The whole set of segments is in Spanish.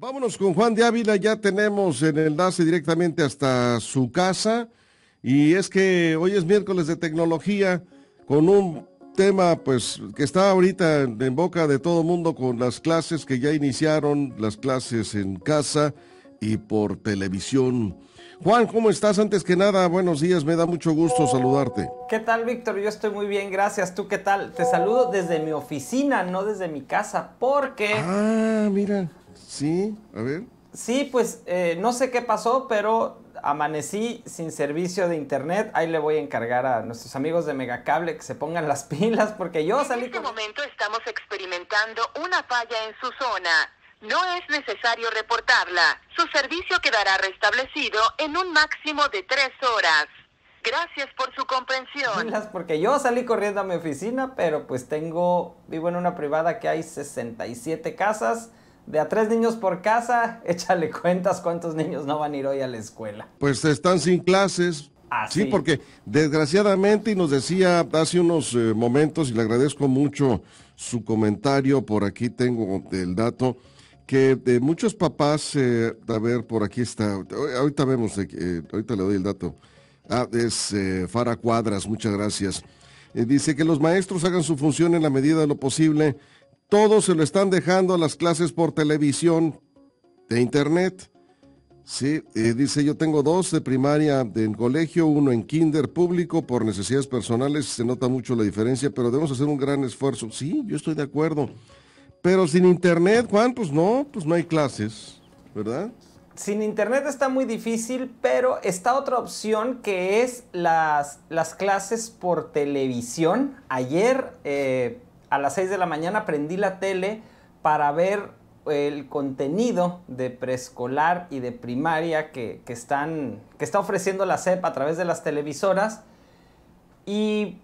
Vámonos con Juan de Ávila, ya tenemos el enlace directamente hasta su casa. Y es que hoy es miércoles de tecnología con un tema pues que está ahorita en boca de todo mundo con las clases que ya iniciaron, las clases en casa y por televisión. Juan, ¿cómo estás? Antes que nada, buenos días, me da mucho gusto saludarte. ¿Qué tal, Víctor? Yo estoy muy bien, gracias. ¿Tú qué tal? Te saludo desde mi oficina, no desde mi casa, porque... Ah, mira Sí, a ver. Sí, pues eh, no sé qué pasó, pero amanecí sin servicio de internet. Ahí le voy a encargar a nuestros amigos de Megacable que se pongan las pilas porque yo salí... En este momento estamos experimentando una falla en su zona. No es necesario reportarla. Su servicio quedará restablecido en un máximo de tres horas. Gracias por su comprensión. Porque yo salí corriendo a mi oficina, pero pues tengo, vivo en una privada que hay 67 casas de a tres niños por casa, échale cuentas cuántos niños no van a ir hoy a la escuela. Pues están sin clases. Así. Ah, sí, porque desgraciadamente, y nos decía hace unos eh, momentos, y le agradezco mucho su comentario, por aquí tengo el dato, que de muchos papás, eh, a ver, por aquí está, ahorita vemos, eh, ahorita le doy el dato. Ah, es Fara Cuadras, muchas gracias. dice que los maestros hagan su función en la medida de lo posible todos se lo están dejando a las clases por televisión, de internet. Sí, eh, dice yo tengo dos de primaria en colegio, uno en kinder público por necesidades personales, se nota mucho la diferencia, pero debemos hacer un gran esfuerzo. Sí, yo estoy de acuerdo. Pero sin internet, Juan, pues no, pues no hay clases, ¿verdad? Sin internet está muy difícil, pero está otra opción que es las, las clases por televisión. Ayer eh, a las 6 de la mañana prendí la tele para ver el contenido de preescolar y de primaria que, están, que está ofreciendo la CEP a través de las televisoras. Y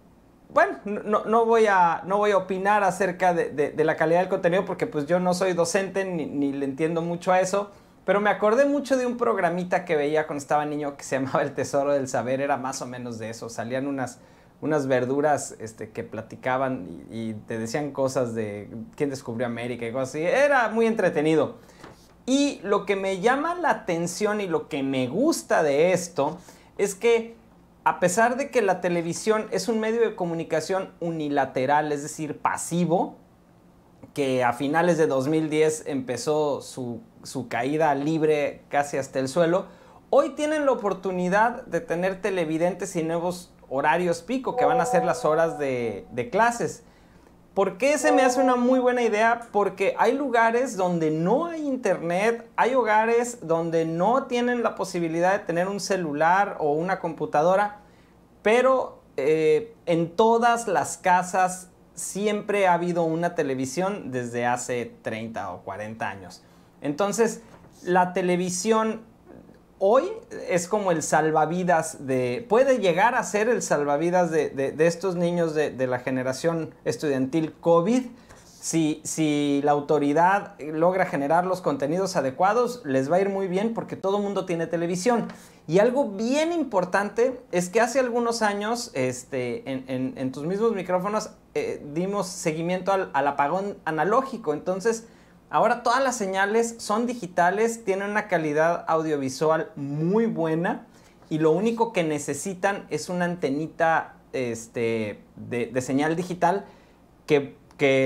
bueno, no, voy, a, no voy a opinar acerca de, la calidad del contenido porque pues yo no soy docente ni, le entiendo mucho a eso, pero me acordé mucho de un programita que veía cuando estaba niño que se llamaba El Tesoro del Saber, era más o menos de eso, salían unas unas verduras este, que platicaban y, te decían cosas de quién descubrió América y cosas así. Era muy entretenido. Y lo que me llama la atención y lo que me gusta de esto es que a pesar de que la televisión es un medio de comunicación unilateral, es decir, pasivo, que a finales de 2010 empezó su caída libre casi hasta el suelo, hoy tienen la oportunidad de tener televidentes y nuevos horarios pico, que van a ser las horas de, clases. ¿Por qué se me hace una muy buena idea? Porque hay lugares donde no hay internet, hay hogares donde no tienen la posibilidad de tener un celular o una computadora, pero eh, en todas las casas siempre ha habido una televisión desde hace 30 o 40 años. Entonces, la televisión hoy es como el salvavidas de, puede llegar a ser el salvavidas de, de, estos niños de, de, la generación estudiantil COVID. Si, si la autoridad logra generar los contenidos adecuados, les va a ir muy bien porque todo el mundo tiene televisión. Y algo bien importante es que hace algunos años, este, en, en, tus mismos micrófonos, eh, dimos seguimiento al, al apagón analógico. Entonces, Ahora todas las señales son digitales, tienen una calidad audiovisual muy buena y lo único que necesitan es una antenita este, de, señal digital que,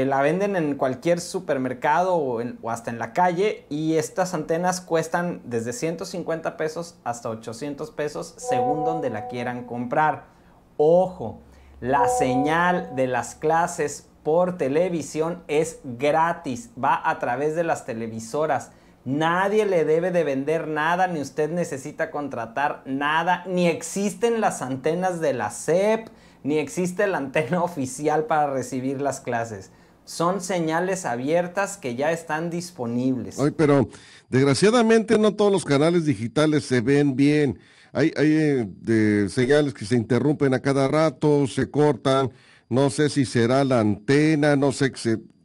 la venden en cualquier supermercado o, o, hasta en la calle y estas antenas cuestan desde 150 pesos hasta 800 pesos según donde la quieran comprar. Ojo, la señal de las clases por televisión es gratis, va a través de las televisoras. Nadie le debe de vender nada, ni usted necesita contratar nada, ni existen las antenas de la SEP, ni existe la antena oficial para recibir las clases. Son señales abiertas que ya están disponibles. pero desgraciadamente no todos los canales digitales se ven bien. Hay, eh, señales que se interrumpen a cada rato, se cortan no sé si será la antena, no sé,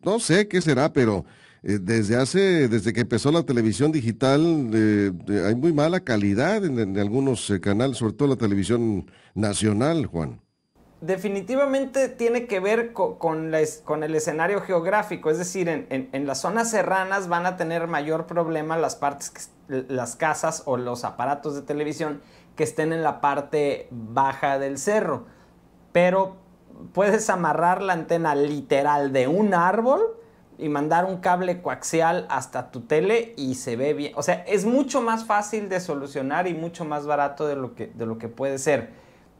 no sé qué será, pero eh, desde hace, desde que empezó la televisión digital, eh, eh, hay muy mala calidad en, algunos canales, sobre todo la televisión nacional, Juan. Definitivamente tiene que ver con, el escenario geográfico, es decir, en, las zonas serranas van a tener mayor problema las partes, las casas o los aparatos de televisión que estén en la parte baja del cerro. Pero puedes amarrar la antena literal de un árbol y mandar un cable coaxial hasta tu tele y se ve bien. O sea, es mucho más fácil de solucionar y mucho más barato de lo que, de lo que puede ser.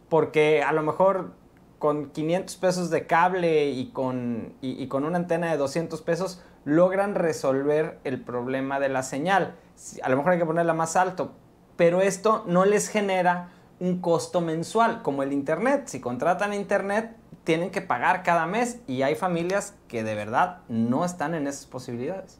Porque a lo mejor con 500 pesos de cable y con, y, y con una antena de 200 pesos logran resolver el problema de la señal. A lo mejor hay que ponerla más alto, pero esto no les genera un costo mensual como el Internet. Si contratan Internet, tienen que pagar cada mes y hay familias que de verdad no están en esas posibilidades.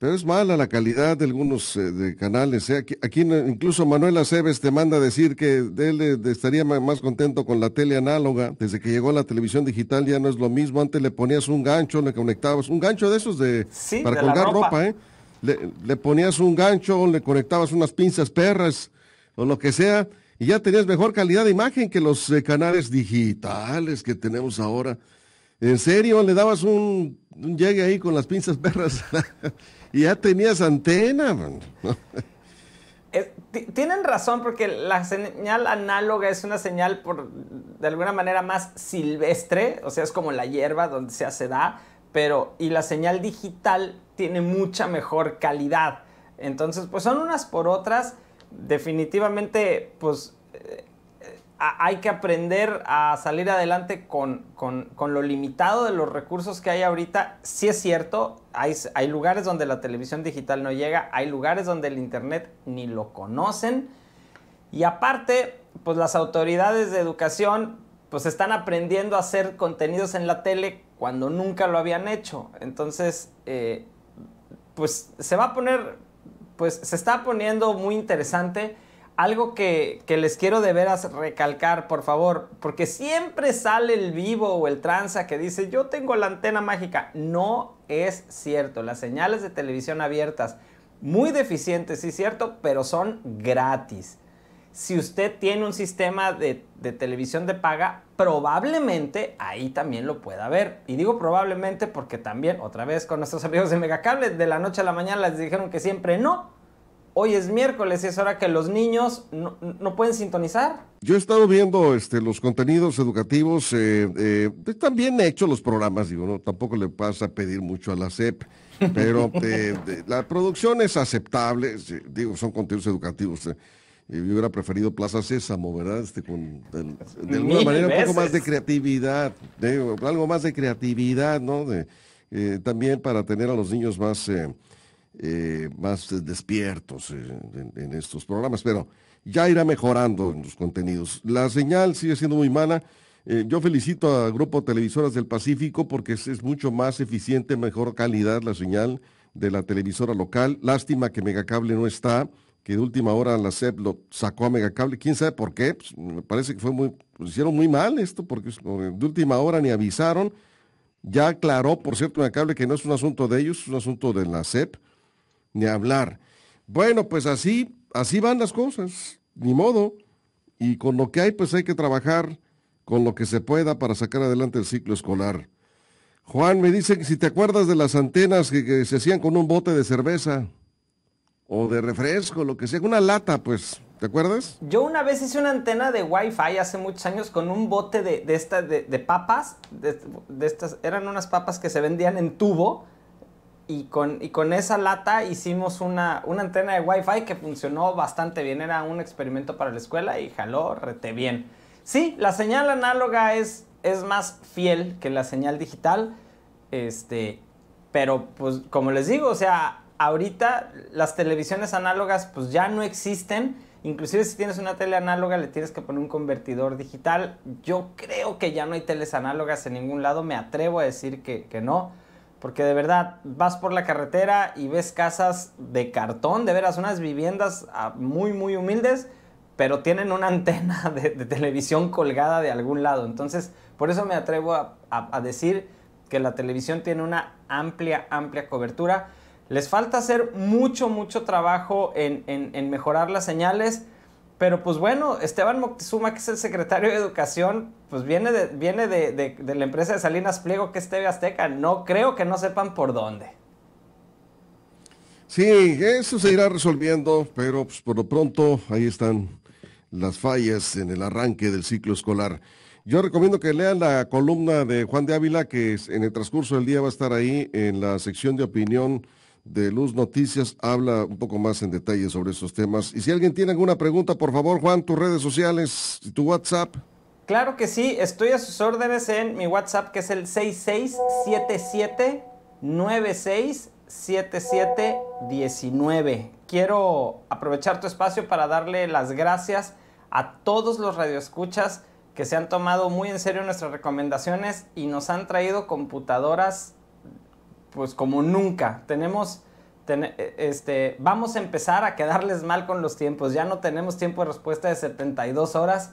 Pero es mala la calidad de algunos eh, canales. Eh. Aquí, incluso Manuel Aceves te manda a decir que él eh, estaría más contento con la tele análoga. Desde que llegó la televisión digital ya no es lo mismo. Antes le ponías un gancho, le conectabas un gancho de esos de para colgar ropa. le, le, ponías un gancho, le conectabas unas pinzas perras o lo que sea y ya tenías mejor calidad de imagen que los eh, canales digitales que tenemos ahora. En serio, le dabas un, llegue ahí con las pinzas perras y ya tenías antena. Eh, tienen razón porque la señal análoga es una señal por, de alguna manera más silvestre, o sea, es como la hierba donde se hace da, pero y la señal digital tiene mucha mejor calidad. Entonces, pues son unas por otras definitivamente, pues eh, eh, hay que aprender a salir adelante con, lo limitado de los recursos que hay ahorita. Sí es cierto, hay, lugares donde la televisión digital no llega, hay lugares donde el Internet ni lo conocen. Y aparte, pues las autoridades de educación pues están aprendiendo a hacer contenidos en la tele cuando nunca lo habían hecho. Entonces, eh, pues se va a poner pues se está poniendo muy interesante. Algo que, les quiero de veras recalcar, por favor, porque siempre sale el vivo o el tranza que dice, yo tengo la antena mágica. No es cierto. Las señales de televisión abiertas, muy deficientes, sí cierto, pero son gratis si usted tiene un sistema de, televisión de paga, probablemente ahí también lo pueda ver. Y digo probablemente porque también, otra vez con nuestros amigos de Megacable, de la noche a la mañana les dijeron que siempre no. Hoy es miércoles y es hora que los niños no, pueden sintonizar. Yo he estado viendo este, los contenidos educativos, eh, eh, También he están bien hechos los programas, digo, no, tampoco le pasa a pedir mucho a la CEP pero eh, la producción es aceptable, digo, son contenidos educativos yo hubiera preferido Plaza Sésamo, ¿verdad? Este, de alguna manera un poco más de creatividad, algo más de creatividad, ¿no? Eh, también para tener a los niños más, eh, eh, más despiertos en, estos programas, pero ya irá mejorando en los contenidos. La señal sigue siendo muy mala. yo felicito a Grupo Televisoras del Pacífico porque es, es mucho más eficiente, mejor calidad la señal de la televisora local. Lástima que Megacable no está que de última hora la CEP lo sacó a Megacable, quién sabe por qué, pues, me parece que fue muy, hicieron muy mal esto, porque de última hora ni avisaron, ya aclaró, por cierto, Megacable que no es un asunto de ellos, es un asunto de la CEP, ni hablar. Bueno, pues así, así van las cosas, ni modo, y con lo que hay, pues hay que trabajar con lo que se pueda para sacar adelante el ciclo escolar. Juan me dice que si te acuerdas de las antenas que se hacían con un bote de cerveza o de refresco, lo que sea, una lata, pues. ¿Te acuerdas? Yo una vez hice una antena de Wi-Fi hace muchos años con un bote de, de, papas. De, estas, eran unas papas que se vendían en tubo. Y con, y con esa lata hicimos una, una antena de Wi-Fi que funcionó bastante bien. Era un experimento para la escuela y jaló rete bien. Sí, la señal análoga es, es más fiel que la señal digital. Este, pero pues como les digo, o sea, ahorita las televisiones análogas pues ya no existen. Inclusive si tienes una tele análoga le tienes que poner un convertidor digital. Yo creo que ya no hay teles análogas en ningún lado. Me atrevo a decir que, no. Porque de verdad vas por la carretera y ves casas de cartón, de veras, unas viviendas ah, muy, muy humildes, pero tienen una antena de, televisión colgada de algún lado. Entonces, por eso me atrevo a decir que la televisión tiene una amplia, amplia cobertura. Les falta hacer mucho, mucho trabajo en, mejorar las señales. Pero pues bueno, Esteban Moctezuma, que es el secretario de Educación, pues viene de, viene de, la empresa de Salinas Pliego, que es TV Azteca. No creo que no sepan por dónde. Sí, eso se irá resolviendo, pero pues, por lo pronto ahí están las fallas en el arranque del ciclo escolar. Yo recomiendo que lean la columna de Juan de Ávila, que en el transcurso del día va a estar ahí en la sección de opinión de Luz Noticias habla un poco más en detalle sobre esos temas. Y si alguien tiene alguna pregunta, por favor, Juan, tus redes sociales, tu WhatsApp. Claro que sí, estoy a sus órdenes en mi WhatsApp que es el 6677967719. Quiero aprovechar tu espacio para darle las gracias a todos los radioescuchas que se han tomado muy en serio nuestras recomendaciones y nos han traído computadoras pues como nunca. Tenemos, e, este, vamos a empezar a quedarles mal con los tiempos. Ya no tenemos tiempo de respuesta de 72 horas.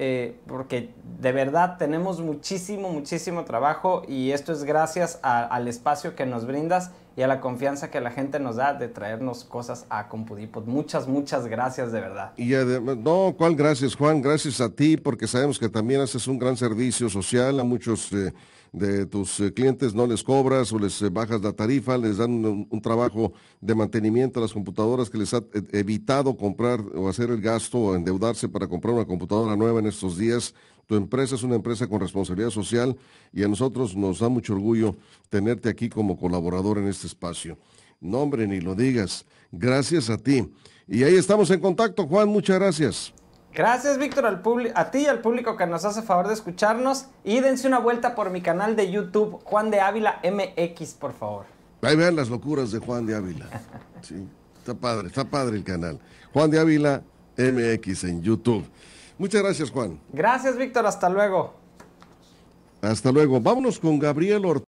Eh, porque de verdad tenemos muchísimo, muchísimo trabajo y esto es gracias al espacio que nos brindas y a la confianza que la gente nos da de traernos cosas a Compudipod. Muchas, muchas gracias de verdad. Y no, ¿cuál gracias Juan? Gracias a ti porque sabemos que también haces un gran servicio social a muchos... Eh, de tus eh, clientes no les cobras o les eh, bajas la tarifa, les dan un, trabajo de mantenimiento a las computadoras que les ha evitado comprar o hacer el gasto o endeudarse para comprar una computadora nueva en estos días. Tu empresa es una empresa con responsabilidad social y a nosotros nos da mucho orgullo tenerte aquí como colaborador en este espacio. Nombre ni lo digas. Gracias a ti. Y ahí estamos en contacto, Juan. Muchas gracias. Gracias, Víctor, al a ti y al público que nos hace favor de escucharnos. Y dense una vuelta por mi canal de YouTube, Juan de Ávila MX, por favor. Ahí vean las locuras de Juan de Ávila. Sí, está padre, está padre el canal. Juan de Ávila MX en YouTube. Muchas gracias, Juan. Gracias, Víctor. Hasta luego. Hasta luego. Vámonos con Gabriel Ortiz.